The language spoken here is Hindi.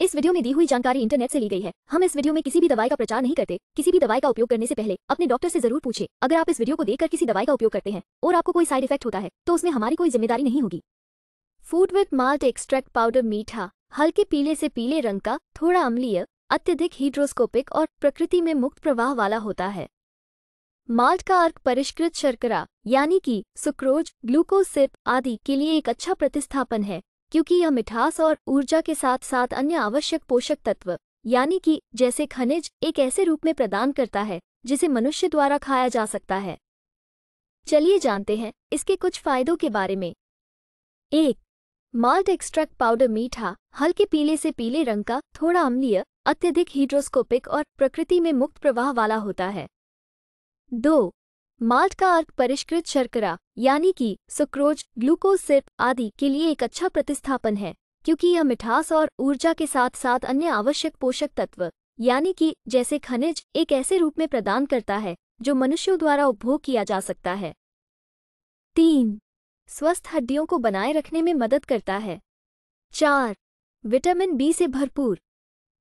इस वीडियो में दी हुई जानकारी इंटरनेट से ली गई है हम इस वीडियो में किसी भी दवाई का प्रचार नहीं करते किसी भी दवाई का उपयोग करने से पहले अपने डॉक्टर से जरूर पूछे अगर आप इस वीडियो को देखकर किसी दवाई का उपयोग करते हैं और आपको कोई साइड इफेक्ट होता है तो उसमें हमारी कोई जिम्मेदारी नहीं होगी food with malt extract powder मीठा हल्के पीले से पीले रंग का थोड़ा अम्लीय अत्यधिक हीड्रोस्कोपिक और प्रकृति में मुक्त प्रवाह वाला होता है माल्ट का अर्क परिष्कृत शर्करा यानी कि सुक्रोज ग्लूकोज सिर्प आदि के लिए एक अच्छा प्रतिस्थापन है क्योंकि यह मिठास और ऊर्जा के साथ साथ अन्य आवश्यक पोषक तत्व यानी कि जैसे खनिज एक ऐसे रूप में प्रदान करता है जिसे मनुष्य द्वारा खाया जा सकता है चलिए जानते हैं इसके कुछ फायदों के बारे में एक माल्ट एक्सट्रैक्ट पाउडर मीठा हल्के पीले से पीले रंग का थोड़ा अम्लीय अत्यधिक हीड्रोस्कोपिक और प्रकृति में मुक्त प्रवाह वाला होता है दो माल्ट का अर्क परिष्कृत शर्करा यानी कि सुक्रोज ग्लूकोज सिर्प आदि के लिए एक अच्छा प्रतिस्थापन है क्योंकि यह मिठास और ऊर्जा के साथ साथ अन्य आवश्यक पोषक तत्व यानी कि जैसे खनिज एक ऐसे रूप में प्रदान करता है जो मनुष्यों द्वारा उपभोग किया जा सकता है तीन स्वस्थ हड्डियों को बनाए रखने में मदद करता है चार विटामिन बी से भरपूर